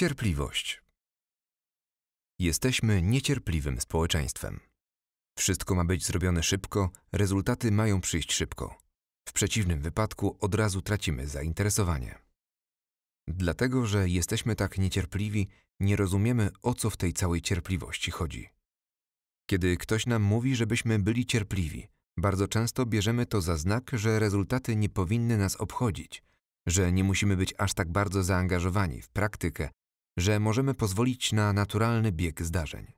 Cierpliwość. Jesteśmy niecierpliwym społeczeństwem. Wszystko ma być zrobione szybko, rezultaty mają przyjść szybko. W przeciwnym wypadku od razu tracimy zainteresowanie. Dlatego, że jesteśmy tak niecierpliwi, nie rozumiemy o co w tej całej cierpliwości chodzi. Kiedy ktoś nam mówi, żebyśmy byli cierpliwi, bardzo często bierzemy to za znak, że rezultaty nie powinny nas obchodzić, że nie musimy być aż tak bardzo zaangażowani w praktykę że możemy pozwolić na naturalny bieg zdarzeń.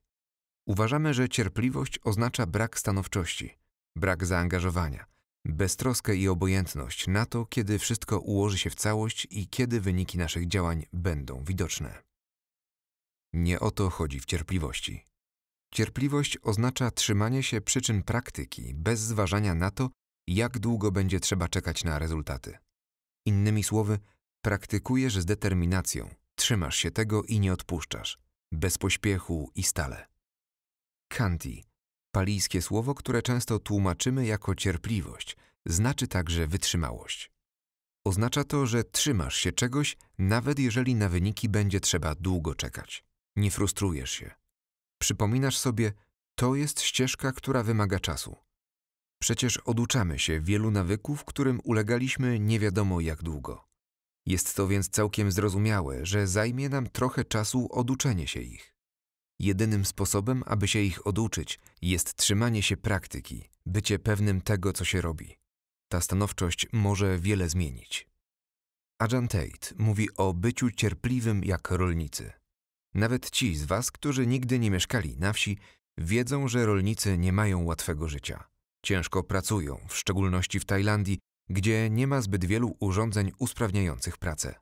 Uważamy, że cierpliwość oznacza brak stanowczości, brak zaangażowania, beztroskę i obojętność na to, kiedy wszystko ułoży się w całość i kiedy wyniki naszych działań będą widoczne. Nie o to chodzi w cierpliwości. Cierpliwość oznacza trzymanie się przyczyn praktyki bez zważania na to, jak długo będzie trzeba czekać na rezultaty. Innymi słowy, praktykujesz z determinacją, Trzymasz się tego i nie odpuszczasz. Bez pośpiechu i stale. Kanti, palijskie słowo, które często tłumaczymy jako cierpliwość, znaczy także wytrzymałość. Oznacza to, że trzymasz się czegoś, nawet jeżeli na wyniki będzie trzeba długo czekać. Nie frustrujesz się. Przypominasz sobie, to jest ścieżka, która wymaga czasu. Przecież oduczamy się wielu nawyków, którym ulegaliśmy nie wiadomo jak długo. Jest to więc całkiem zrozumiałe, że zajmie nam trochę czasu oduczenie się ich. Jedynym sposobem, aby się ich oduczyć, jest trzymanie się praktyki, bycie pewnym tego, co się robi. Ta stanowczość może wiele zmienić. Ajan Tate mówi o byciu cierpliwym jak rolnicy. Nawet ci z Was, którzy nigdy nie mieszkali na wsi, wiedzą, że rolnicy nie mają łatwego życia. Ciężko pracują, w szczególności w Tajlandii, gdzie nie ma zbyt wielu urządzeń usprawniających pracę.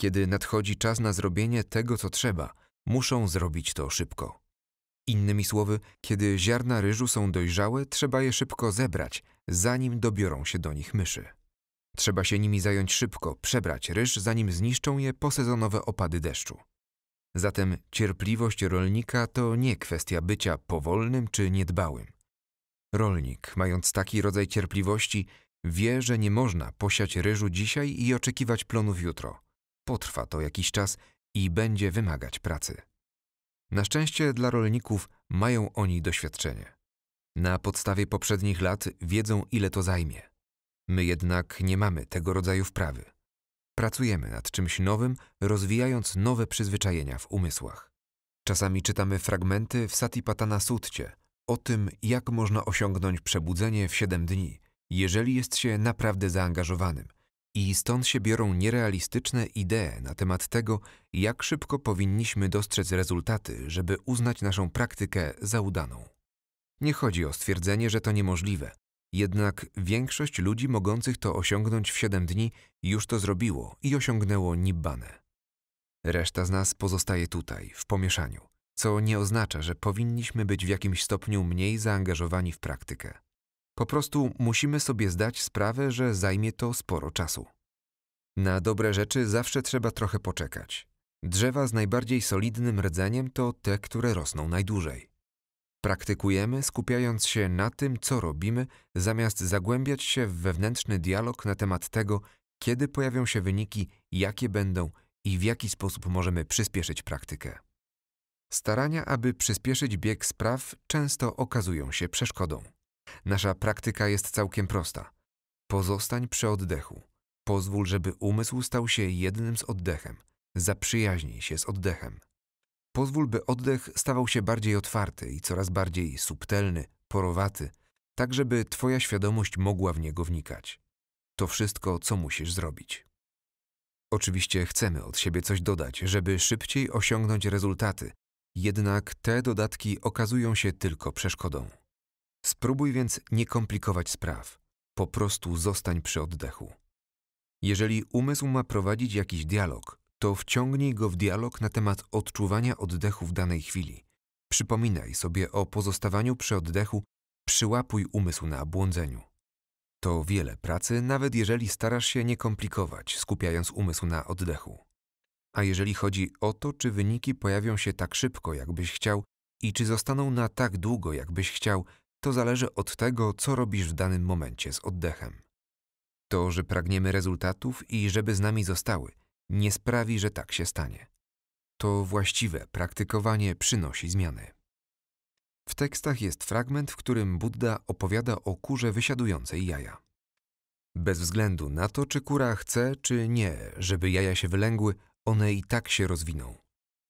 Kiedy nadchodzi czas na zrobienie tego, co trzeba, muszą zrobić to szybko. Innymi słowy, kiedy ziarna ryżu są dojrzałe, trzeba je szybko zebrać, zanim dobiorą się do nich myszy. Trzeba się nimi zająć szybko, przebrać ryż, zanim zniszczą je posezonowe opady deszczu. Zatem cierpliwość rolnika to nie kwestia bycia powolnym czy niedbałym. Rolnik, mając taki rodzaj cierpliwości, Wie, że nie można posiać ryżu dzisiaj i oczekiwać plonów jutro. Potrwa to jakiś czas i będzie wymagać pracy. Na szczęście dla rolników mają oni doświadczenie. Na podstawie poprzednich lat wiedzą, ile to zajmie. My jednak nie mamy tego rodzaju wprawy. Pracujemy nad czymś nowym, rozwijając nowe przyzwyczajenia w umysłach. Czasami czytamy fragmenty w Satipatana Sutcie o tym, jak można osiągnąć przebudzenie w 7 dni – jeżeli jest się naprawdę zaangażowanym. I stąd się biorą nierealistyczne idee na temat tego, jak szybko powinniśmy dostrzec rezultaty, żeby uznać naszą praktykę za udaną. Nie chodzi o stwierdzenie, że to niemożliwe, jednak większość ludzi mogących to osiągnąć w 7 dni już to zrobiło i osiągnęło nibbane. Reszta z nas pozostaje tutaj, w pomieszaniu, co nie oznacza, że powinniśmy być w jakimś stopniu mniej zaangażowani w praktykę. Po prostu musimy sobie zdać sprawę, że zajmie to sporo czasu. Na dobre rzeczy zawsze trzeba trochę poczekać. Drzewa z najbardziej solidnym rdzeniem to te, które rosną najdłużej. Praktykujemy, skupiając się na tym, co robimy, zamiast zagłębiać się w wewnętrzny dialog na temat tego, kiedy pojawią się wyniki, jakie będą i w jaki sposób możemy przyspieszyć praktykę. Starania, aby przyspieszyć bieg spraw, często okazują się przeszkodą. Nasza praktyka jest całkiem prosta. Pozostań przy oddechu. Pozwól, żeby umysł stał się jednym z oddechem. Zaprzyjaźnij się z oddechem. Pozwól, by oddech stawał się bardziej otwarty i coraz bardziej subtelny, porowaty, tak żeby Twoja świadomość mogła w niego wnikać. To wszystko, co musisz zrobić. Oczywiście chcemy od siebie coś dodać, żeby szybciej osiągnąć rezultaty, jednak te dodatki okazują się tylko przeszkodą. Spróbuj więc nie komplikować spraw, po prostu zostań przy oddechu. Jeżeli umysł ma prowadzić jakiś dialog, to wciągnij go w dialog na temat odczuwania oddechu w danej chwili. Przypominaj sobie o pozostawaniu przy oddechu, przyłapuj umysł na błądzeniu. To wiele pracy, nawet jeżeli starasz się nie komplikować, skupiając umysł na oddechu. A jeżeli chodzi o to, czy wyniki pojawią się tak szybko, jakbyś chciał, i czy zostaną na tak długo, jakbyś chciał, to zależy od tego, co robisz w danym momencie z oddechem. To, że pragniemy rezultatów i żeby z nami zostały, nie sprawi, że tak się stanie. To właściwe praktykowanie przynosi zmiany. W tekstach jest fragment, w którym Buddha opowiada o kurze wysiadującej jaja. Bez względu na to, czy kura chce, czy nie, żeby jaja się wylęgły, one i tak się rozwiną.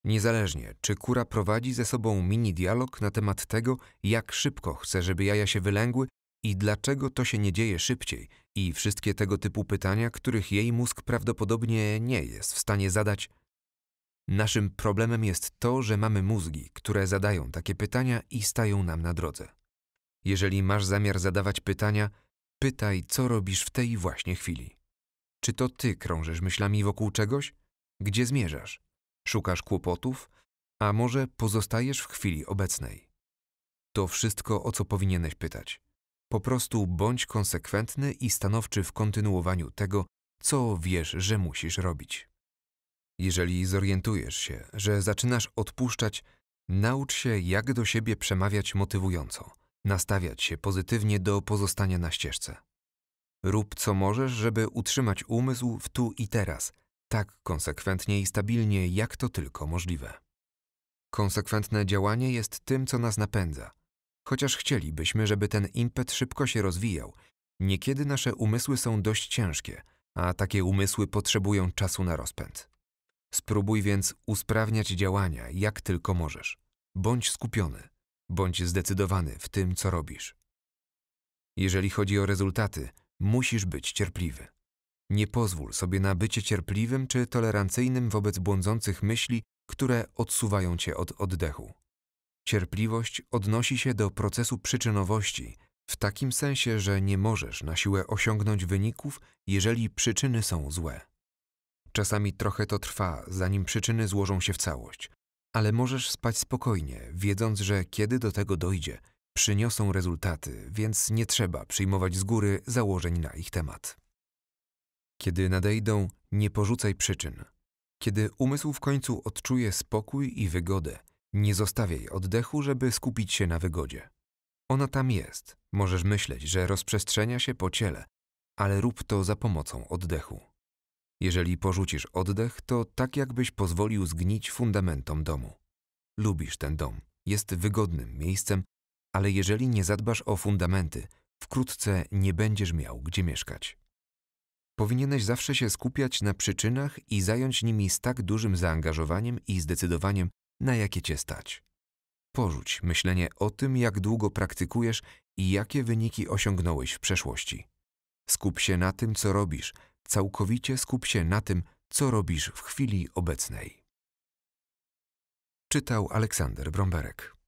Niezależnie, czy kura prowadzi ze sobą mini dialog na temat tego, jak szybko chce, żeby jaja się wylęgły i dlaczego to się nie dzieje szybciej, i wszystkie tego typu pytania, których jej mózg prawdopodobnie nie jest w stanie zadać. Naszym problemem jest to, że mamy mózgi, które zadają takie pytania i stają nam na drodze. Jeżeli masz zamiar zadawać pytania, pytaj, co robisz w tej właśnie chwili. Czy to ty krążysz myślami wokół czegoś? Gdzie zmierzasz? Szukasz kłopotów, a może pozostajesz w chwili obecnej. To wszystko, o co powinieneś pytać. Po prostu bądź konsekwentny i stanowczy w kontynuowaniu tego, co wiesz, że musisz robić. Jeżeli zorientujesz się, że zaczynasz odpuszczać, naucz się, jak do siebie przemawiać motywująco, nastawiać się pozytywnie do pozostania na ścieżce. Rób co możesz, żeby utrzymać umysł w tu i teraz, tak konsekwentnie i stabilnie, jak to tylko możliwe. Konsekwentne działanie jest tym, co nas napędza. Chociaż chcielibyśmy, żeby ten impet szybko się rozwijał, niekiedy nasze umysły są dość ciężkie, a takie umysły potrzebują czasu na rozpęd. Spróbuj więc usprawniać działania, jak tylko możesz. Bądź skupiony, bądź zdecydowany w tym, co robisz. Jeżeli chodzi o rezultaty, musisz być cierpliwy. Nie pozwól sobie na bycie cierpliwym czy tolerancyjnym wobec błądzących myśli, które odsuwają cię od oddechu. Cierpliwość odnosi się do procesu przyczynowości, w takim sensie, że nie możesz na siłę osiągnąć wyników, jeżeli przyczyny są złe. Czasami trochę to trwa, zanim przyczyny złożą się w całość, ale możesz spać spokojnie, wiedząc, że kiedy do tego dojdzie, przyniosą rezultaty, więc nie trzeba przyjmować z góry założeń na ich temat. Kiedy nadejdą, nie porzucaj przyczyn. Kiedy umysł w końcu odczuje spokój i wygodę, nie zostawiaj oddechu, żeby skupić się na wygodzie. Ona tam jest. Możesz myśleć, że rozprzestrzenia się po ciele, ale rób to za pomocą oddechu. Jeżeli porzucisz oddech, to tak jakbyś pozwolił zgnić fundamentom domu. Lubisz ten dom, jest wygodnym miejscem, ale jeżeli nie zadbasz o fundamenty, wkrótce nie będziesz miał gdzie mieszkać. Powinieneś zawsze się skupiać na przyczynach i zająć nimi z tak dużym zaangażowaniem i zdecydowaniem, na jakie cię stać. Porzuć myślenie o tym, jak długo praktykujesz i jakie wyniki osiągnąłeś w przeszłości. Skup się na tym, co robisz, całkowicie skup się na tym, co robisz w chwili obecnej. Czytał Aleksander Bromberek.